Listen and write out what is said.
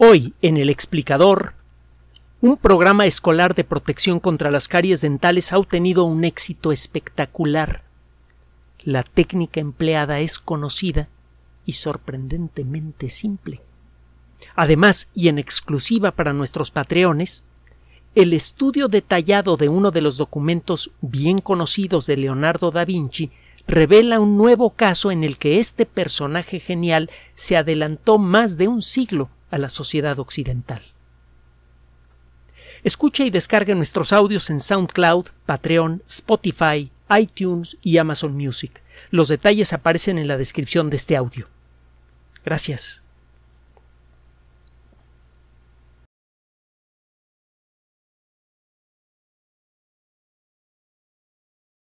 Hoy, en el explicador, un programa escolar de protección contra las caries dentales ha obtenido un éxito espectacular. La técnica empleada es conocida y sorprendentemente simple. Además, y en exclusiva para nuestros patreones, el estudio detallado de uno de los documentos bien conocidos de Leonardo da Vinci revela un nuevo caso en el que este personaje genial se adelantó más de un siglo a la sociedad occidental. Escucha y descarga nuestros audios en SoundCloud, Patreon, Spotify, iTunes y Amazon Music. Los detalles aparecen en la descripción de este audio. Gracias.